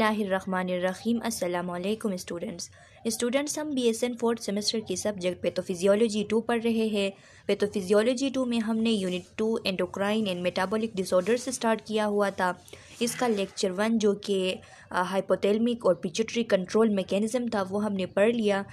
अस्सलाम students students हम B S N fourth semester की सब्जेक्ट पेथोफिजियोलॉजी टू पढ़ रहे हैं पेथोफिजियोलॉजी टू में हमने unit two endocrine and metabolic disorder से स्टार्ट किया हुआ था इसका लेक्चर वन जो कि हाइपोथेलमिक और पिचुटरी कंट्रोल मेकेनिज़म था वो हमने पढ़ लिया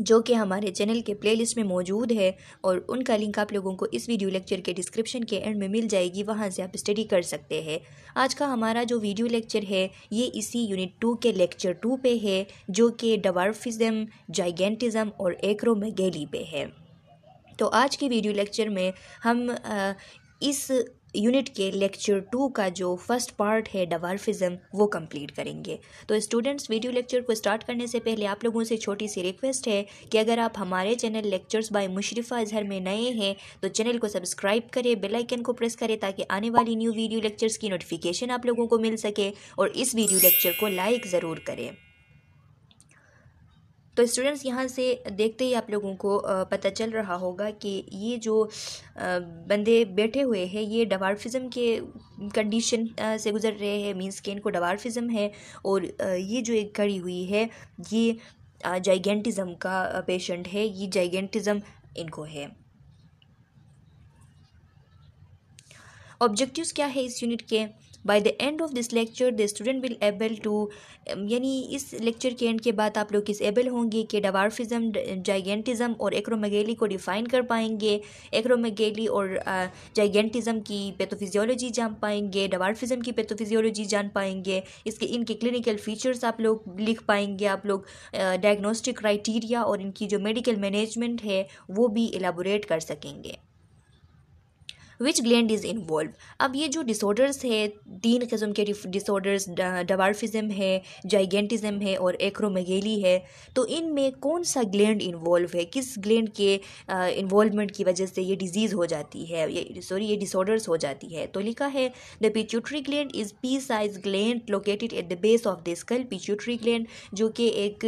जो कि हमारे चैनल के प्लेलिस्ट में मौजूद है और उनका लिंक आप लोगों को इस वीडियो लेक्चर के डिस्क्रिप्शन के एंड में मिल जाएगी वहाँ से आप स्टडी कर सकते हैं आज का हमारा जो वीडियो लेक्चर है ये इसी यूनिट टू के लेक्चर टू पे है जो कि डवार्फिज़म जाइगेंटिज़म और एक्रोमेगेली पे है तो आज के वीडियो लेक्चर में हम आ, इस यूनिट के लेक्चर टू का जो फर्स्ट पार्ट है डवार्फिज़म वो कंप्लीट करेंगे तो स्टूडेंट्स वीडियो लेक्चर को स्टार्ट करने से पहले आप लोगों से छोटी सी रिक्वेस्ट है कि अगर आप हमारे channel lectures by Mushrafa Azhar में नए हैं तो चैनल को सब्सक्राइब करें बेलाइकन को प्रेस करें ताकि आने वाली न्यू वीडियो लेक्चर्स की नोटिफिकेशन आप लोगों को मिल सके और इस वीडियो लेक्चर को लाइक ज़रूर करें तो स्टूडेंट्स यहाँ से देखते ही आप लोगों को पता चल रहा होगा कि ये जो बंदे बैठे हुए हैं ये डवार्फिज़म के कंडीशन से गुज़र रहे हैं मीन्स के इनको डवार्फिज़म है और ये जो एक घड़ी हुई है ये जाइगेंटिज़म का पेशेंट है ये जाइगेंटिज़म इनको है ऑब्जेक्टिव्स क्या है इस यूनिट के by the end of this lecture the student will able to यानी इस लेक्चर के एंड के बाद आप लोग इस एबल होंगे कि डवार्फिज़म जाइगेंटिज़म और एक्रोमेगेली को डिफ़ाइन कर पाएंगे एक्रोमेगेली और जाइगेंटिज़म uh, की पैथोफिजियोलॉजी जान पाएंगे डवार्फिज़म की पैथोफिजियोलॉजी जान पाएंगे इसके इनके क्लिनिकल फ़ीचर्स आप लोग लिख पाएंगे आप लोग डायग्नोस्टिक uh, क्राइटीरिया और इनकी जो मेडिकल मैनेजमेंट है वो भी एलाबोरेट कर सकेंगे विच ग्लैंड इज़ इन्वॉल्व अब ये जो डिसऑर्डर्स है तीन किस्म के डिसऑर्डर्स डवार्फिज़म है जाइगेंटिज़म है और एक्रोमेगेली है तो इन में कौन सा ग्लैंड इन्वॉल्व है किस ग्लैंड के इन्वॉल्वमेंट की वजह से ये डिजीज़ हो जाती है ये सॉरी ये डिसऑर्डर्स हो जाती है तो लिखा है the pituitary gland is pea size gland located at the base of the skull pituitary gland जो कि एक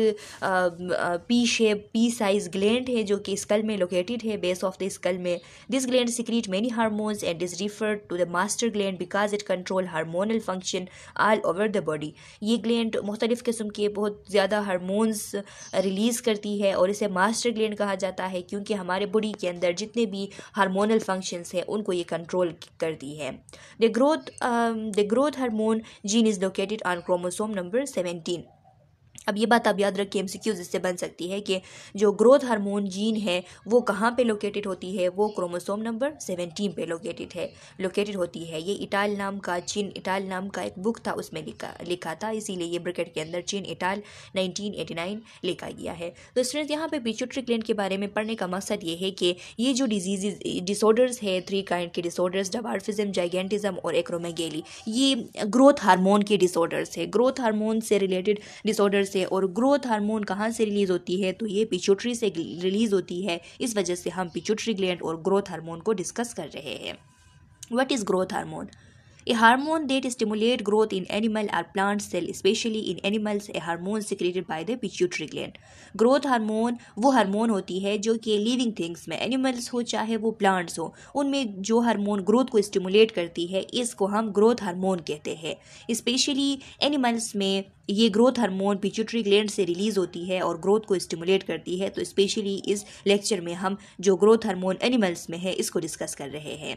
pea shape pea size gland है जो कि स्कल में लोकेटेड है बेस ऑफ द स्कल में this gland secrete many hormone nose and is referred to the master gland because it control hormonal function all over the body ये gland मुख्तलिफ़ किस्म के बहुत ज़्यादा हारमोन्स रिलीज़ करती है और इसे मास्टर ग्लैंड कहा जाता है क्योंकि हमारे बॉडी के अंदर जितने भी हार्मोनल फंक्शंस हैं उनको ये कंट्रोल करती है the growth the growth hormone gene is located on chromosome number seventeen अब ये बात आप याद रखिए एम सी इससे बन सकती है कि जो ग्रोथ हार्मोन जीन है वो कहाँ पे लोकेटेड होती है वो क्रोमोसोम नंबर सेवनटीन पे लोकेटेड है लोकेटेड होती है ये इटाल नाम का चिन इटाल नाम का एक बुक था उसमें लिखा लिखा था इसीलिए ये ब्रिकेट के अंदर चिन इटाल 1989 लिखा गया है तो स्टूडेंट्स यहाँ पर पिचुट्री ग्लैंड के बारे में पढ़ने का मकसद ये है कि ये जो डिजीज डिसऑर्डर्स है थ्री काइंड के डिसऑर्डर्स डबार्फिज्म जाइगेंटिज्म और एक्रोमेगेली ये ग्रोथ हारमोन के डिसऑर्डर्स है ग्रोथ हारमोन से रिलेटेड डिसऑर्डर्स से और ग्रोथ हार्मोन कहाँ से रिलीज होती है तो ये पिचुटरी से रिलीज होती है इस वजह से हम पिचुटरी ग्लैंड और ग्रोथ हार्मोन को डिस्कस कर रहे हैं what is growth hormone A hormone that stimulates growth in animal or plant cell, especially in animals, a hormone secreted by the pituitary gland. Growth hormone वो hormone होती है जो कि लिविंग थिंग्स में एनिमल्स हो चाहे वो प्लांट्स हो उनमें जो हारमोन ग्रोथ को स्टिमुलेट करती है इसको हम ग्रोथ हारमोन कहते हैं स्पेशली एनिमल्स में ये ग्रोथ हार्मोन पिचुटरी ग्लैंड से रिलीज़ होती है और ग्रोथ को स्टिमुलेट करती है तो स्पेशली इस लेक्चर में हम जो ग्रोथ हार्मोन एनिमल्स में है इसको डिस्कस कर रहे हैं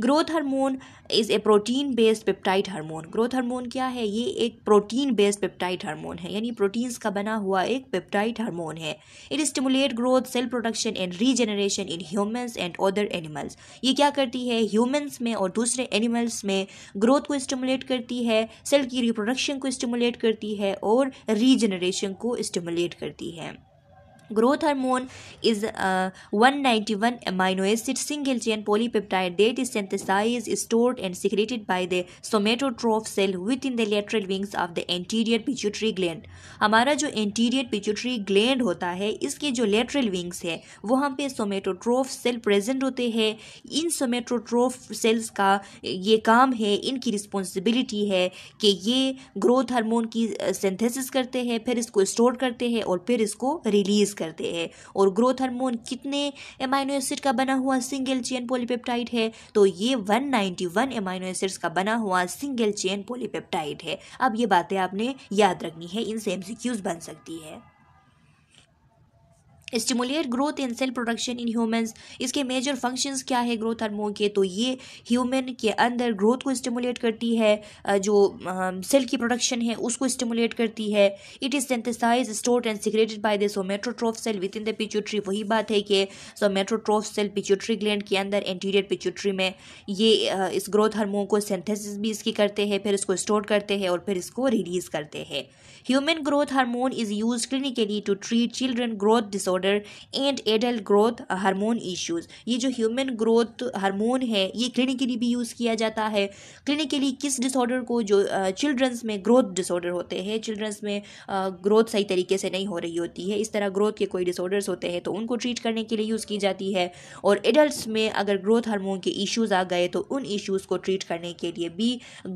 growth hormone is a protein based peptide hormone growth hormone क्या है ये एक प्रोटीन बेस्ड पेप्टाइड हार्मोन है यानी प्रोटीन्स का बना हुआ एक पेप्टाइड हार्मोन है it stimulate growth cell production and regeneration in humans and other animals ये क्या करती है ह्यूमन्स में और दूसरे एनिमल्स में ग्रोथ को स्टिमुलेट करती है सेल की रिप्रोडक्शन को स्टिमुलेट करती है और रीजनरेशन को स्टिमुलेट करती है growth hormone is one ninety one amino acid single chain polypeptide that is synthesize stored and secreted by the somatotroph cell within the lateral wings of the anterior pituitary gland हमारा जो anterior pituitary gland होता है इसके जो lateral wings है वो हम पे सोमेटोट्रोफ सेल प्रेजेंट होते हैं इन सोमेटोट्रोफ सेल्स का ये काम है इनकी रिस्पॉन्सिबिलिटी है कि ये ग्रोथ हारमोन की सेंथेसिस uh, करते हैं फिर इसको स्टोर करते हैं और फिर इसको रिलीज़ करते हैं और ग्रोथ हार्मोन कितने एमाइनो एसिड का बना हुआ सिंगल चेन पॉलीपेप्टाइड है तो ये 191 एमाइनो एसिड्स का बना हुआ सिंगल चेन पॉलीपेप्टाइड है अब ये बातें आपने याद रखनी है इनसे एमसीक्यूज बन सकती है stimulate growth and cell production in humans इसके मेजर फंक्शंस क्या है ग्रोथ हार्मोन के तो ये ह्यूमन के अंदर ग्रोथ को स्टिमुलेट करती है जो सेल की प्रोडक्शन है उसको स्टिमुलेट करती है it is synthesize stored and secreted by the somatotroph cell within the pituitary वही बात है कि सोमेट्रोट्रोफ सेल पिच्यूट्री ग्लैंड के अंदर एंटीरियर पिच्यूट्री में ये इस ग्रोथ हार्मोन को सेंथेसिस भी इसकी करते हैं फिर इसको स्टोर करते हैं और फिर इसको रिलीज़ करते हैं human growth hormone is use clinically to treat children growth disorder disorder and adult growth hormone issues ये जो ह्यूमन ग्रोथ हार्मोन है ये क्लिनिकली भी यूज़ किया जाता है क्लिनिकली किस डिसऑर्डर को जो चिल्ड्रंस में ग्रोथ डिसऑर्डर होते हैं चिल्ड्रंस में ग्रोथ सही तरीके से नहीं हो रही होती है इस तरह ग्रोथ के कोई डिसऑर्डर्स होते हैं तो उनको ट्रीट करने के लिए यूज़ की जाती है और एडल्ट में अगर ग्रोथ हारमोन के इशूज़ आ गए तो उन इशूज़ को ट्रीट करने के लिए भी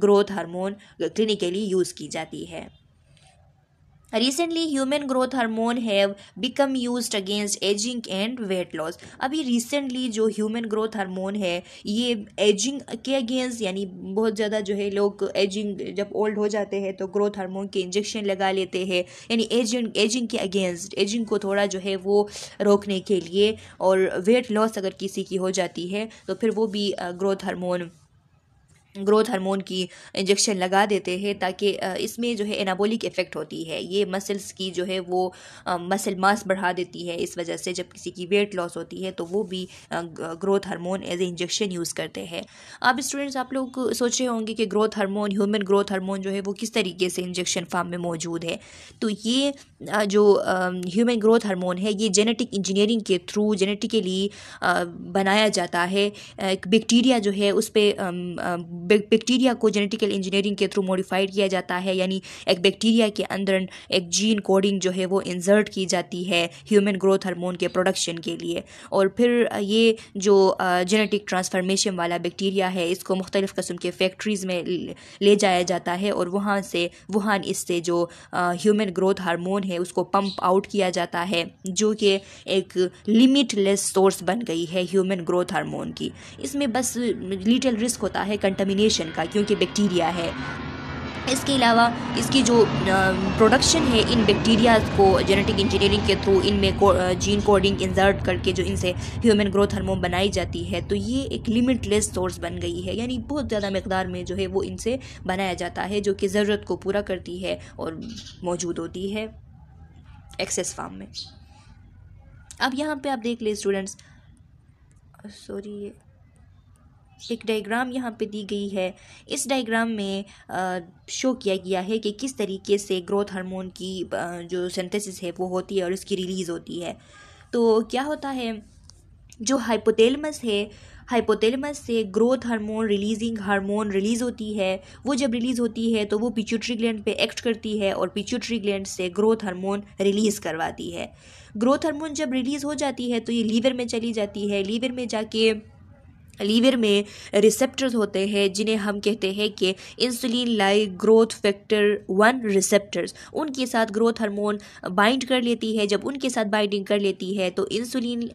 ग्रोथ हारमोन क्लिनिकली यूज़ की जाती है recently human growth hormone have become use against ageing and weight loss अभी रिसेंटली जो ह्यूमन ग्रोथ हार्मोन है ये एजिंग के अगेंस्ट यानी बहुत ज़्यादा जो है लोग एजिंग जब ओल्ड हो जाते हैं तो ग्रोथ हार्मोन के इंजेक्शन लगा लेते हैं यानी एजिंग एजिंग के अगेंस्ट एजिंग को थोड़ा जो है वो रोकने के लिए और वेट लॉस अगर किसी की हो जाती है तो फिर वो भी ग्रोथ हारमोन ग्रोथ हार्मोन की इंजेक्शन लगा देते हैं ताकि इसमें जो है एनाबोलिक इफ़ेक्ट होती है ये मसल्स की जो है वो मसल मास बढ़ा देती है इस वजह से जब किसी की वेट लॉस होती है तो वो भी growth hormone as a injection use करते हैं अब स्टूडेंट्स आप लोग सोच रहे होंगे कि growth hormone human growth hormone जो है वो किस तरीके से इंजेक्शन फार्म में मौजूद है तो ये जो ह्यूमन ग्रोथ हारमोन है ये जेनेटिक इंजीनियरिंग के थ्रू जेनेटिकली बनाया जाता है एक बैक्टीरिया जो है उस पर बैक्टीरिया को जेनेटिकल इंजीनियरिंग के थ्रू मॉडिफाइड किया जाता है यानी एक बैक्टीरिया के अंदर एक जीन कोडिंग जो है वो इंसर्ट की जाती है ह्यूमन ग्रोथ हार्मोन के प्रोडक्शन के लिए और फिर ये जो जेनेटिक ट्रांसफॉर्मेशन वाला बैक्टीरिया है इसको मुख्तलिफ़ कस्म के फैक्ट्रीज़ में ले जाया जाता है और वहाँ से वुहान इससे जो ह्यूमन ग्रोथ हार्मोन है उसको पंप आउट किया जाता है जो कि एक लिमिटलेस सोर्स बन गई है ह्यूमन ग्रोथ हार्मोन की इसमें बस लिटिल रिस्क होता है कंटमिन डिसेमिनेशन का क्योंकि बैक्टीरिया है इसके अलावा इसकी जो प्रोडक्शन है इन बैक्टीरिया को जेनेटिक इंजीनियरिंग के थ्रू इनमें को, जीन कोडिंग इंजर्ट करके जो इनसे ह्यूमन ग्रोथ हार्मोन बनाई जाती है तो ये एक लिमिटलेस सोर्स बन गई है यानी बहुत ज़्यादा मकदार में जो है वो इनसे बनाया जाता है जो कि ज़रूरत को पूरा करती है और मौजूद होती है एक्सेस फार्म में अब यहाँ पर आप देख लें स्टूडेंट्स सॉरी ये एक डायग्राम यहाँ पे दी गई है इस डायग्राम में शो किया गया है कि किस तरीके से ग्रोथ हार्मोन की जो सेंथेसिस है वो होती है और इसकी रिलीज़ होती है तो क्या होता है जो हाइपोटेलमस है हाइपोटेलमस से growth hormone releasing hormone release होती है वो जब रिलीज़ होती है तो वो पिच्यूट्री ग्लैंड पे एक्ट करती है और पिच्यूट्री ग्लैंड से ग्रोथ हार्मोन रिलीज़ करवाती है ग्रोथ हार्मोन जब रिलीज़ हो जाती है तो ये लीवर में चली जाती है लीवर में जाके लीवर में रिसेप्टर्स होते हैं जिन्हें हम कहते हैं कि insulin like growth factor one receptors उनके साथ ग्रोथ हार्मोन बाइंड कर लेती है जब उनके साथ बाइंडिंग कर लेती है तो insulin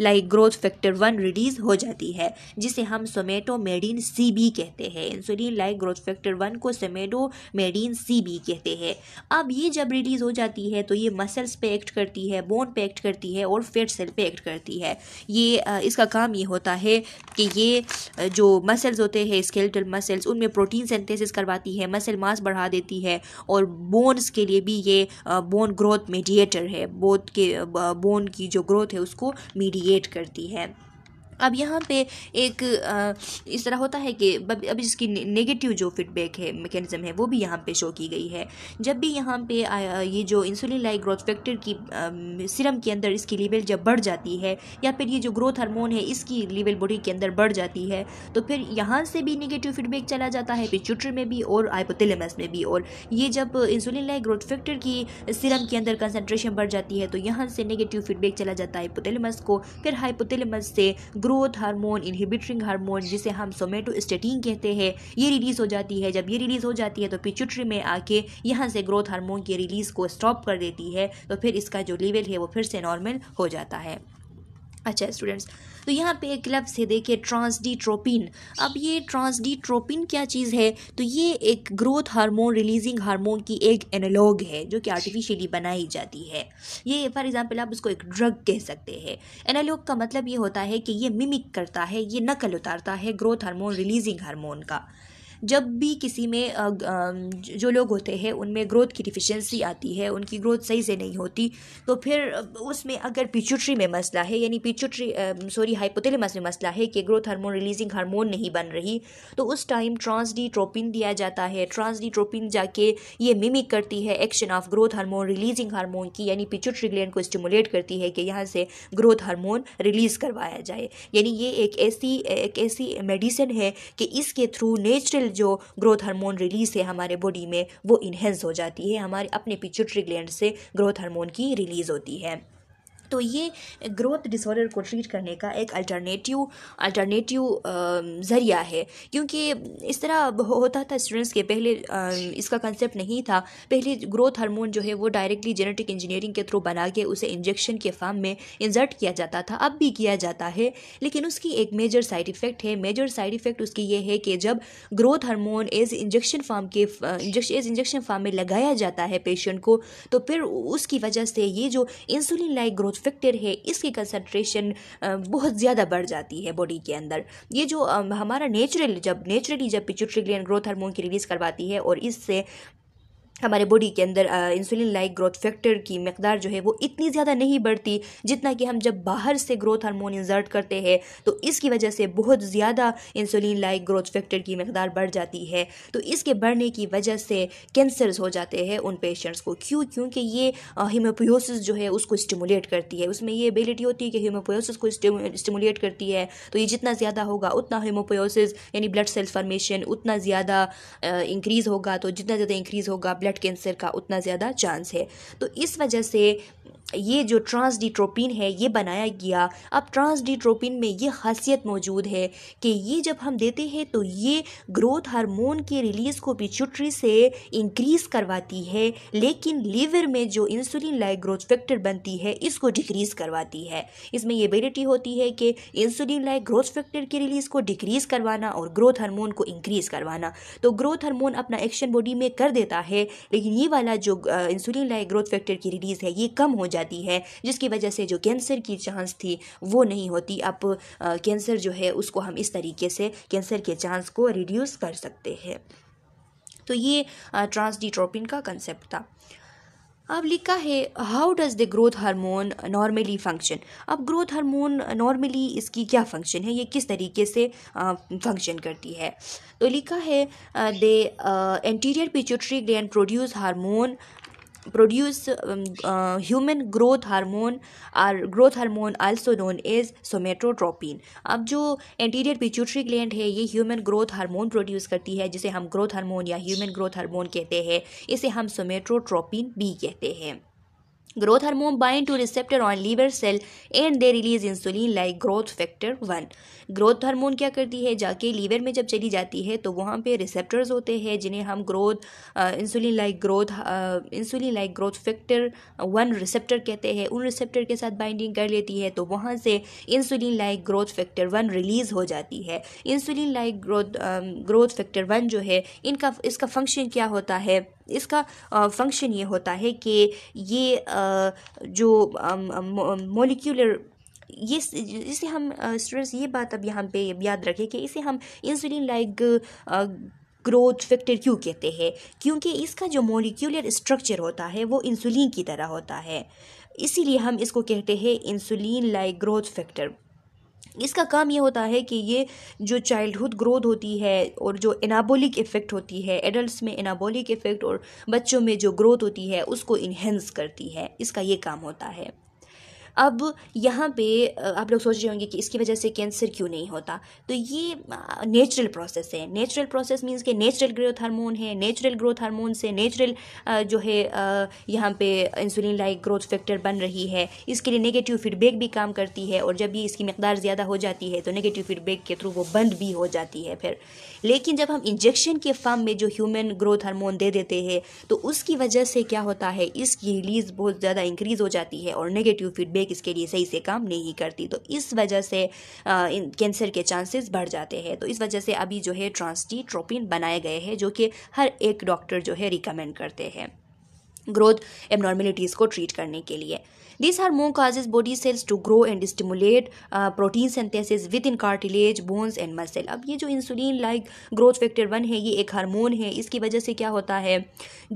like growth factor one release हो जाती है जिसे हम सोमेटो मेडिन सी बी कहते हैं insulin like growth factor one को सोमेटो मेडिन सी बी कहते हैं अब ये जब रिलीज़ हो जाती है तो ये मसल्स पे एक्ट करती है बोन पे एक्ट करती है और फेट सेल पे एक्ट करती है ये uh, इसका काम ये होता है कि ये जो मसल्स होते हैं स्केलेटल मसल्स उनमें प्रोटीन सेंथेसिस करवाती है मसल मास बढ़ा देती है और बोन्स के लिए भी ये बोन ग्रोथ मीडिएटर है बोथ के बोन की जो ग्रोथ है उसको मीडिएट करती है अब यहाँ पे एक इस तरह होता है कि अब इसकी नेगेटिव जो फीडबैक है मेकेनिज़म है वो भी यहाँ पे शो की गई है जब भी यहाँ पे ये जो इंसुलिन लाइक ग्रोथ फैक्टर की सिरम के अंदर इसकी लेवल जब बढ़ जाती है या फिर ये जो ग्रोथ हार्मोन है इसकी लेवल बॉडी के अंदर बढ़ जाती है तो फिर यहाँ से भी निगेटिव फीडबैक चला जाता है पिचुटर में भी और आइपोथैलेमस में भी और ये जब इंसुलिन लाइक ग्रोथ फैक्टर की सिरम के अंदर कंसनट्रेशन बढ़ जाती है तो यहाँ से निगेटिव फीडबैक चला जाता है हाइपोथैलेमस को फिर हाइपोथैलेमस से ग्रोथ हार्मोन इनहिबिटरिंग हार्मोन जिसे हम सोमेटोस्टेटीन कहते हैं ये रिलीज़ हो जाती है जब ये रिलीज़ हो जाती है तो पिचुट्री में आके यहाँ से ग्रोथ हार्मोन की रिलीज़ को स्टॉप कर देती है तो फिर इसका जो लेवल है वो फिर से नॉर्मल हो जाता है अच्छा स्टूडेंट्स तो यहाँ पे एक लफ्स है देखिए ट्रांसडीट्रोपिन अब ये ट्रांसडीट्रोपिन क्या चीज़ है तो ये एक ग्रोथ हार्मोन रिलीजिंग हार्मोन की एक एनालॉग है जो कि आर्टिफिशियली बनाई जाती है ये फॉर एग्ज़ाम्पल आप उसको एक ड्रग कह सकते हैं एनालॉग का मतलब ये होता है कि ये मिमिक करता है ये नकल उतारता है ग्रोथ हारमोन रिलीजिंग हारमोन का जब भी किसी में जो लोग होते हैं उनमें ग्रोथ की डिफिशेंसी आती है उनकी ग्रोथ सही से नहीं होती तो फिर उसमें अगर पिचुट्री में मसला है यानी पिचुट्री सॉरी हाइपोथैलेमस में मसला है कि ग्रोथ हार्मोन रिलीजिंग हार्मोन नहीं बन रही तो उस टाइम ट्रांसडीट्रोपिन दिया जाता है ट्रांसडीट्रोपिन जाके ये मिमिक करती है action of growth hormone releasing hormone की यानी पिचुट्री ग्लैंड को स्टिमुलेट करती है कि यहाँ से ग्रोथ हार्मोन रिलीज़ करवाया जाए यानी ये एक ऐसी एक ऐसी मेडिसिन है कि इसके थ्रू नेचुरल जो ग्रोथ हार्मोन रिलीज है हमारे बॉडी में वो इन्हेंस हो जाती है हमारे अपने पिचुटरी ग्लैंड से ग्रोथ हार्मोन की रिलीज़ होती है तो ये ग्रोथ डिसऑर्डर को ट्रीट करने का एक अल्टरनेटिव अल्टरनेटिव ज़रिया है क्योंकि इस तरह होता था स्टूडेंट्स के पहले आ, इसका कंसेप्ट नहीं था पहले ग्रोथ हार्मोन जो है वो डायरेक्टली जेनेटिक इंजीनियरिंग के थ्रू बना के उसे इंजेक्शन के फॉर्म में इंजर्ट किया जाता था अब भी किया जाता है लेकिन उसकी एक मेजर साइड इफ़ेक्ट है मेजर साइड इफ़ेक्ट उसकी ये है कि जब growth hormone as injection form के एज इंजेक्शन फार्म में लगाया जाता है पेशेंट को तो फिर उसकी वजह से ये जो इंसुलिन लाइक ग्रोथ कुछ फैक्टर है इसकी कंसनट्रेशन बहुत ज़्यादा बढ़ जाती है बॉडी के अंदर ये जो हमारा नेचुरल जब नेचुरली जब पिचुट्री ग्रोथ हार्मोन की रिलीज़ करवाती है और इससे हमारे बॉडी के अंदर इंसुलिन लाइक ग्रोथ फैक्टर की मकदार जो है वो इतनी ज़्यादा नहीं बढ़ती जितना कि हम जब बाहर से ग्रोथ हार्मोन इंजर्ट करते हैं तो इसकी वजह से बहुत ज़्यादा इंसुलिन लाइक ग्रोथ फैक्टर की मकदार बढ़ जाती है तो इसके बढ़ने की वजह से कैंसर्स हो जाते हैं उन पेशेंट्स को क्यों क्योंकि ये हीमोपोसिस जो है उसको स्टिमुलेट करती है उसमें ये एबिलिटी होती है कि हीमोपोसिस को स्टिमुलेट करती है तो ये जितना ज़्यादा होगा उतना हीमोपोसिस यानी ब्लड सेल फॉर्मेशन उतना ज़्यादा इंक्रीज़ होगा तो जितना ज़्यादा इंक्रीज़ होगा ब्लड ब्लड कैंसर का उतना ज़्यादा चांस है तो इस वजह से ये जो ट्रांस डिट्रोपिन है ये बनाया गया अब ट्रांस डिट्रोपिन में ये खासियत मौजूद है कि ये जब हम देते हैं तो ये ग्रोथ हार्मोन के रिलीज़ को पिचुट्री से इंक्रीज़ करवाती है लेकिन लीवर में जो इंसुलिन लाइक ग्रोथ फैक्टर बनती है इसको डिक्रीज़ करवाती है इसमें ये बेरिटी होती है कि इंसुलिन लाइक ग्रोथ फैक्टर के रिलीज़ को डिक्रीज़ करवाना और ग्रोथ हारमोन को इंक्रीज़ करवाना तो ग्रोथ हारमोन अपना एक्शन बॉडी में कर देता है लेकिन ये वाला जो इंसुलिन लाइक ग्रोथ फैक्टर की रिलीज़ है ये कम हो जाए जाती है जिसकी वजह से जो कैंसर की चांस थी वो नहीं होती अब कैंसर जो है उसको हम इस तरीके से कैंसर के चांस को रिड्यूस कर सकते हैं तो ये ट्रांसडीट्रोपिन का कंसेप्ट था अब लिखा है how does the growth hormone normally function अब ग्रोथ हार्मोन नॉर्मली इसकी क्या फंक्शन है ये किस तरीके से फंक्शन करती है तो लिखा है the anterior pituitary gland produce hormone produce human um, growth uh, human or growth or also known as somatotropin अब जो एंटीरियर पिचूटरी ग्लैंड है ये ह्यूमन ग्रोथ हार्मोन प्रोड्यूस करती है जिसे हम ग्रोथ हार्मोन या ह्यूमन ग्रोथ हार्मोन कहते हैं इसे हम सोमेट्रोट्रोपिन बी कहते हैं growth hormone bind to receptor on liver cell and they release insulin like growth factor one growth hormone क्या करती है जाके लीवर में जब चली जाती है तो वहाँ पे रिसेप्टर्स होते हैं जिन्हें हम growth insulin like growth insulin like growth factor one receptor कहते हैं उन रिसेप्टर के साथ बाइंडिंग कर लेती है तो वहाँ से insulin like growth factor one release हो जाती है insulin like growth growth factor one जो है इनका इसका फंक्शन क्या होता है इसका फंक्शन ये होता है कि ये जो मोलिकुलर ये इसे हम स्टूडेंट्स ये बात अब यहाँ पे याद रखें कि इसे हम इंसुलिन लाइक ग्रोथ फैक्टर क्यों कहते हैं क्योंकि इसका जो मोलिकुलर स्ट्रक्चर होता है वो इंसुलिन की तरह होता है इसीलिए हम इसको कहते हैं इंसुलिन लाइक ग्रोथ फैक्टर इसका काम ये होता है कि ये जो चाइल्डहुड ग्रोथ होती है और जो एनाबोलिक इफ़ेक्ट होती है एडल्ट में एनाबोलिक इफ़ेक्ट और बच्चों में जो ग्रोथ होती है उसको इन्हेंस करती है इसका ये काम होता है अब यहाँ पे आप लोग सोच रहे होंगे कि इसकी वजह से कैंसर क्यों नहीं होता तो ये नेचुरल प्रोसेस है नेचुरल प्रोसेस मीन्स के नेचुरल ग्रोथ हार्मोन है नेचुरल ग्रोथ हार्मोन से नेचुरल जो है यहाँ पे इंसुलिन लाइक ग्रोथ फैक्टर बन रही है इसके लिए नेगेटिव फीडबैक भी काम करती है और जब भी इसकी मकदार ज़्यादा हो जाती है तो नेगेटिव फीडबैक के थ्रू वो बंद भी हो जाती है फिर लेकिन जब हम इंजेक्शन के फॉर्म में जो ह्यूमन ग्रोथ हार्मोन दे देते हैं तो उसकी वजह से क्या होता है इसकी रिलीज़ बहुत ज़्यादा इंक्रीज़ हो जाती है और नेगेटिव फीडबैक किसके लिए सही से काम नहीं करती तो इस वजह से कैंसर के चांसेस बढ़ जाते हैं तो इस वजह से अभी जो है ट्रांसटीट्रोपिन बनाए गए हैं जो कि हर एक डॉक्टर जो है रिकमेंड करते हैं ग्रोथ एबनॉर्मेलिटीज़ को ट्रीट करने के लिए this hormone causes body cells to grow and stimulate protein synthesis within cartilage bones and muscle अब ये जो insulin like growth factor one है ये एक हार्मोन है इसकी वजह से क्या होता है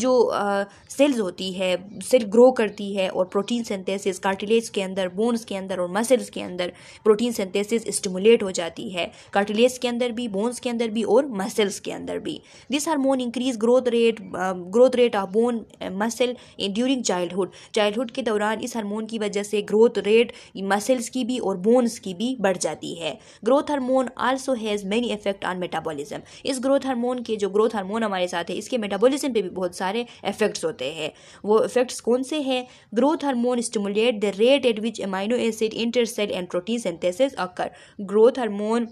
जो सेल्स uh, होती है सेल ग्रो करती है और प्रोटीन सेंथेसिस कार्टिलेज के अंदर बोन्स के अंदर और मसल्स के अंदर प्रोटीन सेंथेसिस स्टिमुलेट हो जाती है कार्टिलेज के अंदर भी बोन्स के अंदर भी और मसल्स के अंदर भी this hormone increase growth rate growth rate of bone muscle during childhood childhood के दौरान इस हारमोन हार्मोन की वजह से ग्रोथ रेट मसल्स की भी और बोन्स की भी बढ़ जाती है growth hormone also has many effect on metabolism इस ग्रोथ हार्मोन के जो ग्रोथ हार्मोन हमारे साथ है इसके मेटाबॉलिज्म पे भी बहुत सारे इफेक्ट्स होते हैं वो इफेक्ट्स कौन से हैं growth hormone stimulate the rate at which amino acid enter cell and protein synthesis occur growth hormone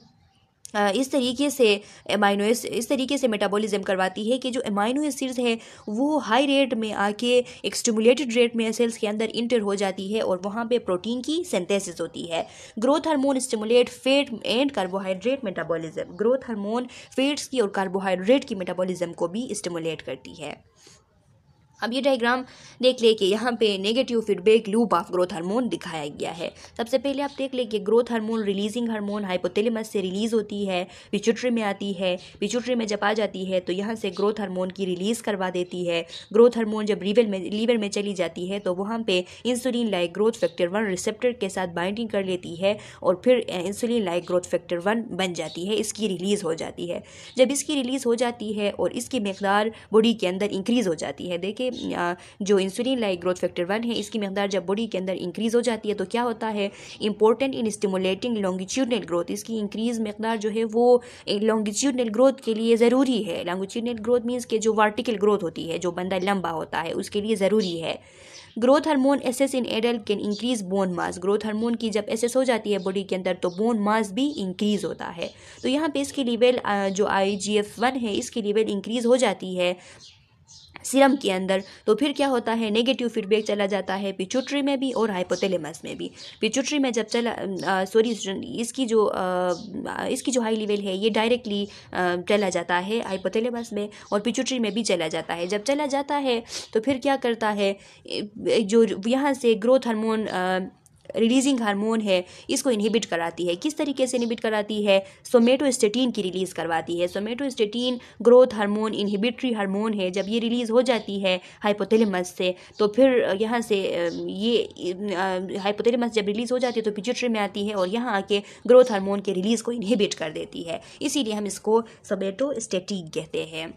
इस तरीके से एमाइनो इस तरीके से मेटाबॉलिज्म करवाती है कि जो एमाइनो एसिड्स हैं वो हाई रेट में आके एक स्टिमुलेटेड रेट में सेल्स के अंदर इंटर हो जाती है और वहाँ पे प्रोटीन की सिंथेसिस होती है growth hormone stimulate fat and carbohydrate metabolism growth hormone fats की और कार्बोहाइड्रेट की मेटाबॉलिज्म को भी स्टिमुलेट करती है अब ये डायग्राम देख ले कि यहाँ पे negative feedback loop of growth hormone दिखाया गया है सबसे पहले आप देख ले कि growth hormone releasing hormone hypothalamus से रिलीज़ होती है पिचुट्री में आती है पिचुट्री में जब आ जाती है तो यहाँ से ग्रोथ हार्मोन की रिलीज़ करवा देती है ग्रोथ हार्मोन जब लीवर में लीवर में चली जाती है तो वहाँ पर insulin like growth factor one receptor के साथ बाइंडिंग कर लेती है और फिर insulin like growth factor one बन जाती है इसकी रिलीज़ हो जाती है जब इसकी रिलीज़ हो जाती है और इसकी मकदार बॉडी के अंदर इंक्रीज़ हो जाती है देखिए जो insulin like growth factor one है इसकी मकदार जब बॉडी के अंदर इंक्रीज़ हो जाती है तो क्या होता है important in stimulating longitudinal growth इसकी इंक्रीज़ मकदार जो है वो लॉन्गिट्यूडनल ग्रोथ के लिए ज़रूरी है लॉन्गिट्यूडनल ग्रोथ मीन्स के जो वर्टिकल ग्रोथ होती है जो बंदा लंबा होता है उसके लिए ज़रूरी है growth hormone excess in adult can increase bone mass growth hormone की जब एसेस हो जाती है बॉडी के अंदर तो बोन मास भी इंक्रीज होता है तो यहाँ पे इसकी लेवल जो आई जी एफ वन है इसकी लेवल इंक्रीज हो जाती है सीरम के अंदर तो फिर क्या होता है नेगेटिव फीडबैक चला जाता है पिचुटरी में भी और हाइपोथैलेमस में भी पिचुटरी में जब चला सॉरी इसकी जो आ, इसकी जो हाई लेवल है ये डायरेक्टली चला जाता है हाइपोथैलेमस में और पिचुट्री में भी चला जाता है जब चला जाता है तो फिर क्या करता है जो यहाँ से ग्रोथ हार्मोन रिलीजिंग हार्मोन है इसको इनहिबिट कराती है किस तरीके से इनहिबिट कराती है सोमेटोस्टेटीन की रिलीज़ करवाती है somatostatin growth hormone inhibitory hormone है जब ये रिलीज़ हो जाती है हाइपोथेलेमस से तो फिर यहाँ से ये हाइपोथेलेमस जब रिलीज़ हो जाती है तो पिचुट्री में आती है और यहाँ आके ग्रोथ हार्मोन के रिलीज़ को इनहिबिट कर देती है इसीलिए हम इसको सोमेटोस्टेटीन कहते हैं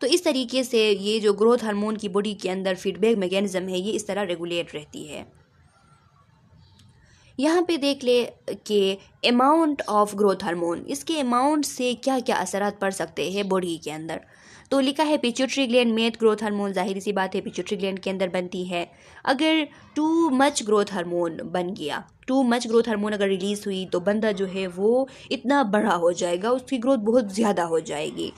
तो इस तरीके से ये जो ग्रोथ हार्मोन की बॉडी के अंदर फीडबैक मैकेनिज़्म है ये इस तरह रेगुलेट रहती है यहाँ पे देख ले कि अमाउंट ऑफ ग्रोथ हार्मोन इसके अमाउंट से क्या क्या असर पड़ सकते हैं बॉडी के अंदर तो लिखा है पिचुटरी ग्लैंड में ग्रोथ हार्मोन जाहिर सी बात है पिचुटरी ग्लैंड के अंदर बनती है अगर टू मच ग्रोथ हार्मोन बन गया टू मच ग्रोथ हार्मोन अगर रिलीज़ हुई तो बंदा जो है वो इतना बड़ा हो जाएगा उसकी ग्रोथ बहुत ज़्यादा हो जाएगी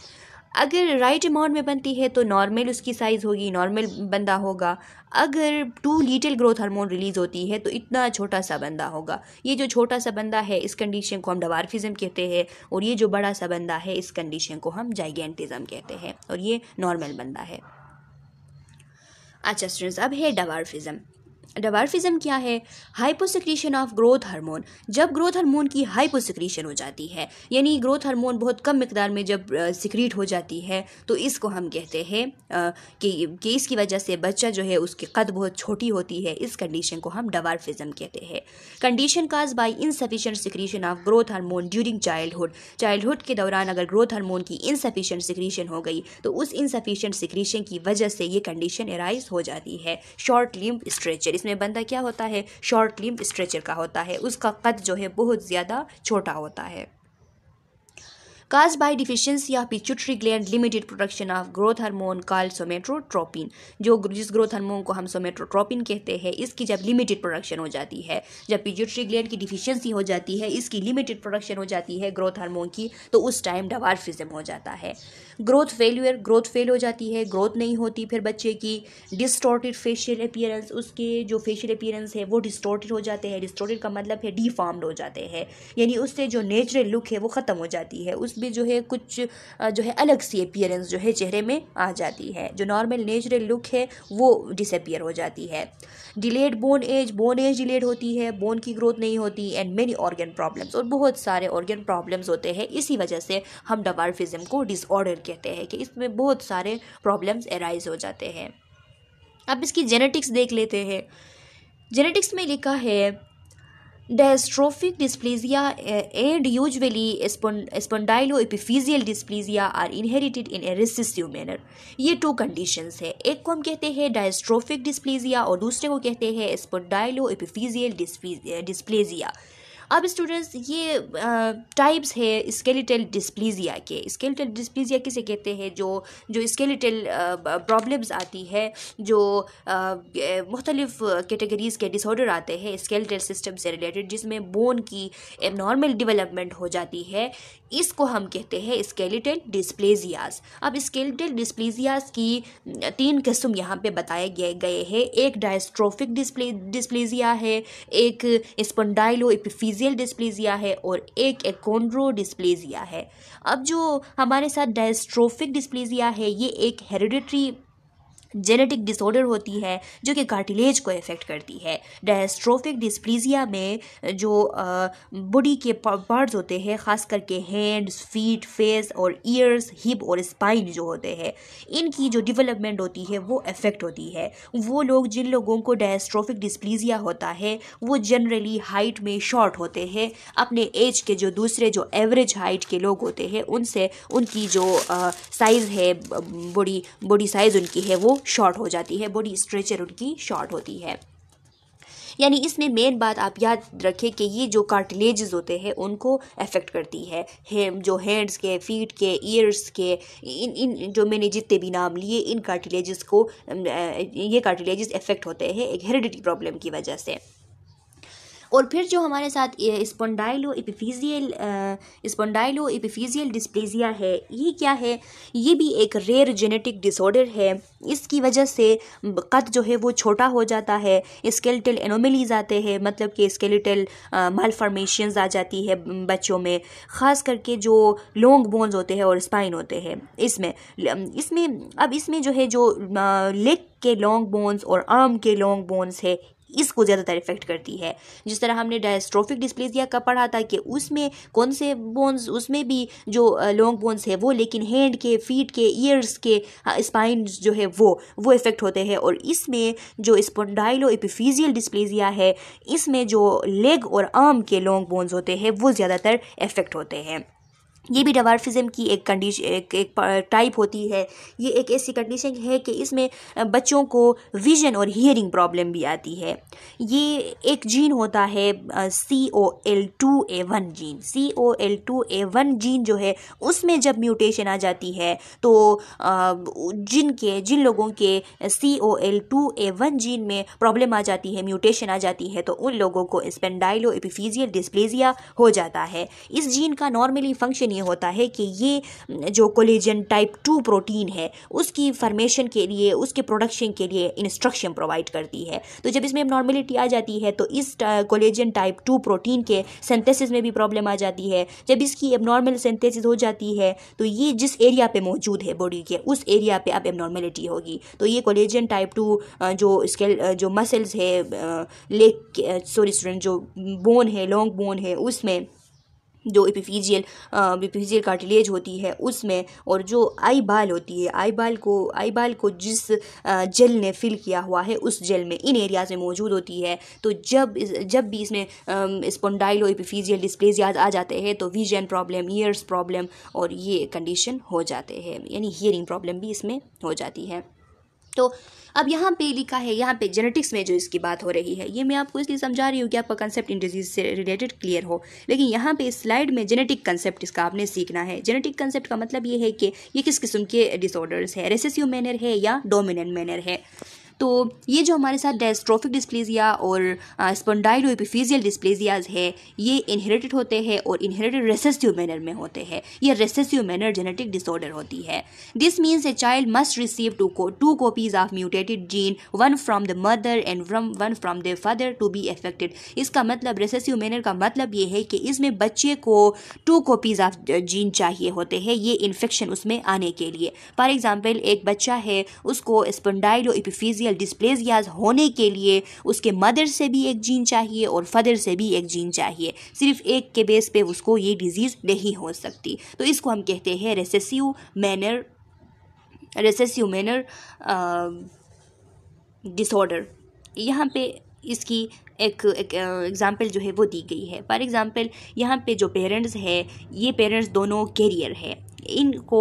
अगर राइट अमाउंट में बनती है तो नॉर्मल उसकी साइज़ होगी नॉर्मल बंदा होगा अगर too little growth hormone release होती है तो इतना छोटा सा बंदा होगा ये जो छोटा सा बंदा है इस कंडीशन को हम डवारफिज़म कहते हैं और ये जो बड़ा सा बंदा है इस कंडीशन को हम जाइगेंटिज़म कहते हैं और ये नॉर्मल बंदा है अच्छा स्टूडेंट्स अब है डवारफिजम डवार्फिज्म क्या है हाइपोसिक्रीशन ऑफ ग्रोथ हार्मोन जब ग्रोथ हार्मोन की हाइपोसिक्रीशन हो जाती है यानी ग्रोथ हार्मोन बहुत कम मकदार में जब सिक्रीट हो जाती है तो इसको हम कहते हैं कि, कि इसकी वजह से बच्चा जो है उसकी कद बहुत छोटी होती है इस कंडीशन को हम डवार्फिज्म कहते हैं condition caused by insufficient secretion of growth hormone during childhood childhood के दौरान अगर ग्रोथ हारमोन की इनसफिशेंट सिक्रीशन हो गई तो उस इनसफिशेंट सिक्रीशन की वजह से ये कंडीशन एराइज हो जाती है शॉर्ट लिम स्ट्रेचर इसमें उसमें बंदा क्या होता है शॉर्ट लिम्ब स्ट्रेचर का होता है उसका कद जो है बहुत ज़्यादा छोटा होता है caused by deficiency of pituitary gland limited production of growth hormone called सोमेट्रोट्रोपिन जो जिस ग्रोथ हार्मोन को हम सोमेट्रोट्रोपिन कहते हैं इसकी जब लिमिटेड प्रोडक्शन हो जाती है जब पिजुट्री ग्लैंड की डिफिशियंसी हो जाती है इसकी लिमिटेड प्रोडक्शन हो जाती है ग्रोथ हार्मोन की तो उस टाइम डवार्फिज्म हो जाता है ग्रोथ फेल्यूर ग्रोथ फेल हो जाती है ग्रोथ नहीं होती फिर बच्चे की डिस्टोर्टेड फेशियल अपियरेंस उसके जो फेशियल अपियरेंस है वो डिस्टोर्टेड हो जाते हैं डिस्टोर्टेड का मतलब है डिफॉर्म्ड हो जाते हैं यानी उससे जो नेचुरल लुक है वो ख़त्म हो जाती है उस भी जो है कुछ जो है अलग सी अपियरेंस जो है चेहरे में आ जाती है जो नॉर्मल नेचुरल लुक है वो डिसअपियर हो जाती है delayed bone age bone age delayed होती है बोन की ग्रोथ नहीं होती एंड मेनी ऑर्गन प्रॉब्लम्स और बहुत सारे ऑर्गन प्रॉब्लम्स होते हैं इसी वजह से हम डबार्फिज़म को डिसऑर्डर कहते हैं कि इसमें बहुत सारे प्रॉब्लम्स एराइज हो जाते हैं अब इसकी जेनेटिक्स देख लेते हैं जेनेटिक्स में लिखा है diastrophic dysplasia and usually spondyloepiphyseal dysplasia are inherited in a recessive manner ये टू कंडीशंस है एक को हम कहते हैं डायस्ट्रोफिक डिस्प्लीजिया और दूसरे को कहते हैं स्पोंडाइलो एपिफिजियल डिस्प्लेजिया अब स्टूडेंट्स ये टाइप्स है स्केलेटल डिस्प्लीजिया के स्केलेटल डिस्प्लीजिया किसे कहते हैं जो जो स्केलेटल प्रॉब्लम्स आती है जो मुख्तलिफ कैटेगरीज़ के डिसऑर्डर आते हैं स्केलेटल सिस्टम से रिलेटेड जिसमें बोन की नॉर्मल डिवेलपमेंट हो जाती है इसको हम कहते हैं स्केलेटल डिस्प्लेजियाज अब स्केलेटल डिस्प्लेजियाज की तीन किस्म यहाँ पे बताए गए गए हैं एक डायस्ट्रोफिक डिस्प्ले डिस्प्लेजिया है एक स्पन्डाइलो एपिफिज एपिफिजियल डिस्प्लेजिया है और एक एकोंड्रो डिस्प्लेजिया है अब जो हमारे साथ डायस्ट्रोफिक डिस्प्लेजिया है ये एक हेरिडिट्री जेनेटिक डिसऑर्डर होती है जो कि कार्टिलेज को इफ़ेक्ट करती है डायस्ट्रोफिक डिस्प्लीजिया में जो बॉडी के पार्ट्स होते हैं ख़ास करके हैंड्स फीट फेस और ईयर्स हिप और स्पाइन जो होते हैं इनकी जो डेवलपमेंट होती है वो इफ़ेक्ट होती है वो लोग जिन लोगों को डायस्ट्रोफिक डिस्प्लीजिया होता है वो जनरली हाइट में शॉर्ट होते हैं अपने एज के जो दूसरे जो एवरेज हाइट के लोग होते हैं उनसे उनकी जो साइज़ है बॉडी बॉडी साइज़ उनकी है वो शॉर्ट हो जाती है बॉडी स्ट्रेचर उनकी शॉर्ट होती है यानी इसमें मेन बात आप याद रखें कि ये जो कार्टिलेजेस होते हैं उनको अफेक्ट करती है हेम जो हैंड्स के फीट के ईयर्स के इन इन जो मैंने जितने भी नाम लिए इन कार्टिलेजेस को ये कार्टिलेजेस अफेक्ट होते हैं एक हेरिडिटी प्रॉब्लम की वजह से और फिर जो हमारे साथ spondyloepiphyseal spondyloepiphyseal dysplasia है ये क्या है ये भी एक रेयर जेनेटिक डिसऑर्डर है इसकी वजह से कद जो है वो छोटा हो जाता है स्केलेटल एनोमलीज आते हैं मतलब कि स्केलेटल मालफॉर्मेशंस आ जाती है बच्चों में ख़ास करके जो लॉन्ग बोन्स होते हैं और स्पाइन होते हैं इसमें इसमें अब इसमें जो है जो लेग के लॉन्ग बोन्स और आर्म के लॉन्ग बोन्स है इसको ज़्यादातर इफेक्ट करती है जिस तरह हमने डायस्ट्रोफिक डिस्प्लेसिया का पढ़ा था कि उसमें कौन से बोन्स उसमें भी जो लॉन्ग बोन्स है वो लेकिन हैंड के फीट के ईयर्स के स्पाइन जो है वो वो इफेक्ट होते हैं और इसमें जो स्पोंडाइलो एपिफिजियल डिस्प्लेसिया है इसमें जो लेग और आर्म के लॉन्ग बोन्स होते हैं वो ज़्यादातर इफेक्ट होते हैं ये भी डवार्फिज़म की एक कंडीशन एक, एक टाइप होती है ये एक ऐसी कंडीशन है कि इसमें बच्चों को विजन और हियरिंग प्रॉब्लम भी आती है ये एक जीन होता है C O L two A one gene C O L two A one gene जो है उसमें जब म्यूटेशन आ जाती है तो जिनके जिन लोगों के C O L two A one gene में प्रॉब्लम आ जाती है म्यूटेशन आ जाती है तो उन लोगों को स्पेंडाइलो एपिफिजियल डिस्प्लेजिया हो जाता है इस जीन का नॉर्मली फंक्शन ये होता है कि ये जो कोलेजन टाइप टू प्रोटीन है उसकी फॉर्मेशन के लिए उसके प्रोडक्शन के लिए इंस्ट्रक्शन प्रोवाइड करती है तो जब इसमें नॉर्मेलिटी आ जाती है तो इस कोलेजन टाइप टू प्रोटीन के सेंथेसिस में भी प्रॉब्लम आ जाती है जब इसकी एबनॉर्मल सिंथेसिस हो जाती है तो ये जिस एरिया पर मौजूद है बॉडी के उस एरिया पर अब एबनॉर्मेलिटी होगी तो ये कोलेजन टाइप टू जो स्केल जो मसल्स है लेग सॉरी स्टूडेंट जो बोन है लॉन्ग बोन है उसमें जो एपिफिजियल एपिफिजियल कार्टिलेज होती है उसमें और जो आई बाल होती है आई बाल को आई बाल को जिस जेल ने फिल किया हुआ है उस जेल में इन एरियाज़ में मौजूद होती है तो जब जब भी इसमें और एपिफिजियल डिस्प्लेज याद आ जाते हैं तो विजन प्रॉब्लम ईयर्स प्रॉब्लम और ये कंडीशन हो जाते हैं यानी हियरिंग प्रॉब्लम भी इसमें हो जाती है तो अब यहाँ पे लिखा है यहाँ पे जेनेटिक्स में जो इसकी बात हो रही है ये मैं आपको इसलिए समझा रही हूँ कि आपका कंसेप्ट इन डिजीज से रिलेटेड क्लियर हो लेकिन यहाँ पे स्लाइड में जेनेटिक कंसेप्ट इसका आपने सीखना है जेनेटिक कंसेप्ट का मतलब ये है कि ये किस किस्म के डिसऑर्डर्स है रेसेसिव मैनर है या डोमिनेंट मैनर है तो ये जो हमारे साथ डेस्ट्रोफिक डिस्प्लेजिया और स्पन्डाइडोपिफिजियल डिस्प्लेजियाज है ये इनहेरिटेड होते हैं और इनहेरिटेड रेसेसिव मैनर में होते हैं ये रेसेसिव मैनर जेनेटिक डिसऑर्डर होती है this means a child must receive two two copies of mutated gene one from the mother and one from the father to be affected इसका मतलब recessive manner का मतलब ये है कि इसमें बच्चे को टू कॉपीज ऑफ जीन चाहिए होते हैं ये इन्फेक्शन उसमें आने के लिए फॉर एग्जाम्पल एक बच्चा है उसको स्पोंडाइडो स्पन्डाइडोपिफिजियल क्रोमोसोमियल डिस्प्लेजियाज होने के लिए उसके मदर से भी एक जीन चाहिए और फदर से भी एक जीन चाहिए सिर्फ एक के बेस पे उसको ये डिजीज़ नहीं हो सकती तो इसको हम कहते हैं recessive manner recessive manner disorder यहाँ पे इसकी एक एग्ज़ाम्पल जो है वो दी गई है फॉर एग्ज़ाम्पल यहाँ पे जो पेरेंट्स है ये पेरेंट्स दोनों कैरियर है इनको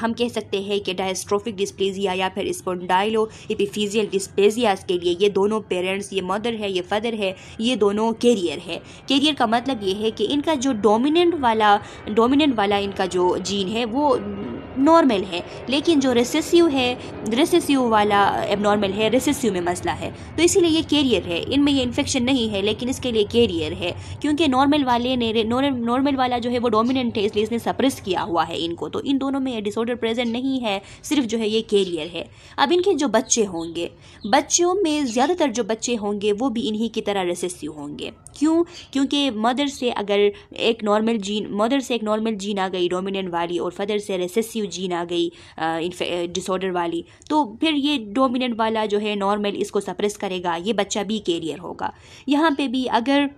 हम कह सकते हैं कि डायस्ट्रोफिक डिस्प्लेजिया या फिर स्पोंडाइलो एपिफिजियल डिस्प्लेजियाज के लिए ये दोनों पेरेंट्स ये मदर है ये फादर है ये दोनों कैरियर है कैरियर का मतलब ये है कि इनका जो डोमिनेंट वाला डोमिनेंट वाला इनका जो जीन है वो नॉर्मल है लेकिन जो रेसेसिव है रेसेसिव वाला एबनॉर्मल है रेसेसिव में मसला है तो इसीलिए ये कैरियर है इनमें ये इन्फेक्शन नहीं है लेकिन इसके लिए कैरियर है क्योंकि नॉर्मल वाले ने नॉर्मल वाला जो है वो डोमिनेंट है इसलिए इसने सप्रेस किया हुआ है इनको तो इन दोनों में ये डिसऑर्डर प्रेजेंट नहीं है सिर्फ जो है ये कैरियर है अब इनके जो बच्चे होंगे बच्चों में ज़्यादातर जो बच्चे होंगे वो भी इन्हीं की तरह रेसेसिव होंगे क्यों क्योंकि मदर से अगर एक नॉर्मल जीन मदर से एक नॉर्मल जीन आ गई डोमिनेंट वाली और फदर से रेसेसिव जीन आ गई डिसऑर्डर uh, uh, वाली तो फिर ये डोमिनेंट वाला जो है नॉर्मल इसको सप्रेस करेगा ये बच्चा भी कैरियर होगा यहाँ पे भी अगर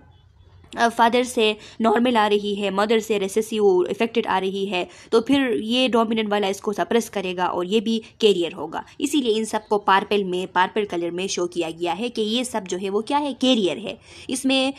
फादर से नॉर्मल आ रही है मदर से रेसेसिव इफेक्टेड आ रही है तो फिर ये डोमिनेंट वाला इसको सप्रेस करेगा और ये भी कैरियर होगा इसीलिए इन सब को पार्पल में पार्पल कलर में शो किया गया है कि ये सब जो है वो क्या है कैरियर है इसमें